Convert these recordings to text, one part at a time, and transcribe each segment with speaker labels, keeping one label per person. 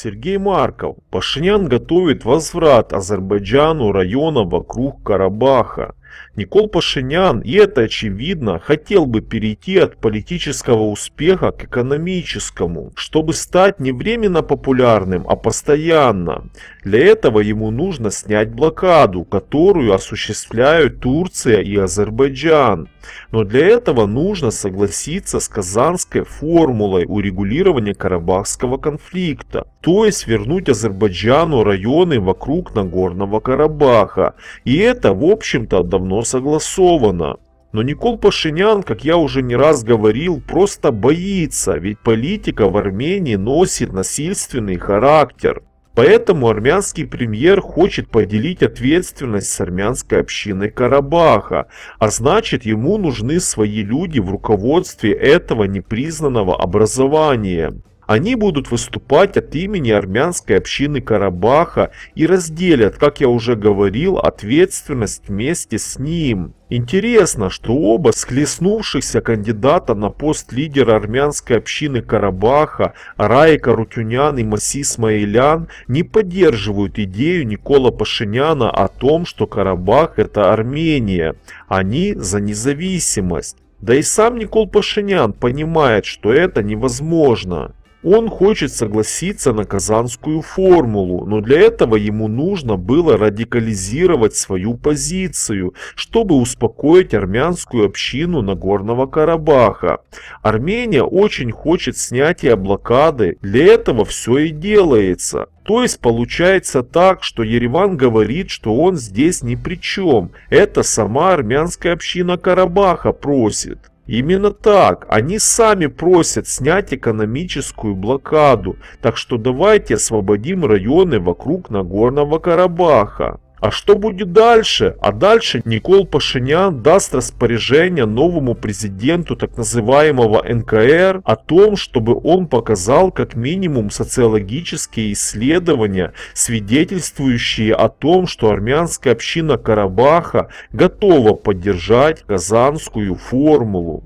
Speaker 1: Сергей Марков. Пашинян готовит возврат Азербайджану района вокруг Карабаха. Никол Пашинян, и это очевидно, хотел бы перейти от политического успеха к экономическому, чтобы стать не временно популярным, а постоянно. Для этого ему нужно снять блокаду, которую осуществляют Турция и Азербайджан. Но для этого нужно согласиться с казанской формулой урегулирования Карабахского конфликта, то есть вернуть Азербайджану районы вокруг Нагорного Карабаха. И это, в общем-то, давно давно согласовано. Но Никол Пашинян, как я уже не раз говорил, просто боится, ведь политика в Армении носит насильственный характер. Поэтому армянский премьер хочет поделить ответственность с армянской общиной Карабаха, а значит ему нужны свои люди в руководстве этого непризнанного образования. Они будут выступать от имени армянской общины Карабаха и разделят, как я уже говорил, ответственность вместе с ним. Интересно, что оба схлестнувшихся кандидата на пост лидера армянской общины Карабаха, Раика Рутюнян и Масис Маилян, не поддерживают идею Никола Пашиняна о том, что Карабах – это Армения. Они за независимость. Да и сам Никол Пашинян понимает, что это невозможно. Он хочет согласиться на казанскую формулу, но для этого ему нужно было радикализировать свою позицию, чтобы успокоить армянскую общину Нагорного Карабаха. Армения очень хочет снятия блокады, для этого все и делается. То есть получается так, что Ереван говорит, что он здесь ни при чем. Это сама армянская община Карабаха просит. Именно так. Они сами просят снять экономическую блокаду. Так что давайте освободим районы вокруг Нагорного Карабаха. А что будет дальше? А дальше Никол Пашинян даст распоряжение новому президенту так называемого НКР о том, чтобы он показал как минимум социологические исследования, свидетельствующие о том, что армянская община Карабаха готова поддержать казанскую формулу.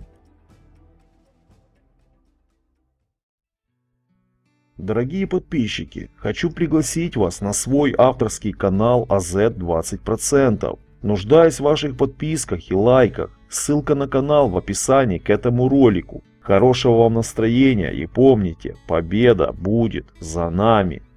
Speaker 1: Дорогие подписчики, хочу пригласить вас на свой авторский канал АЗ 20%. Нуждаюсь в ваших подписках и лайках. Ссылка на канал в описании к этому ролику. Хорошего вам настроения и помните, победа будет за нами.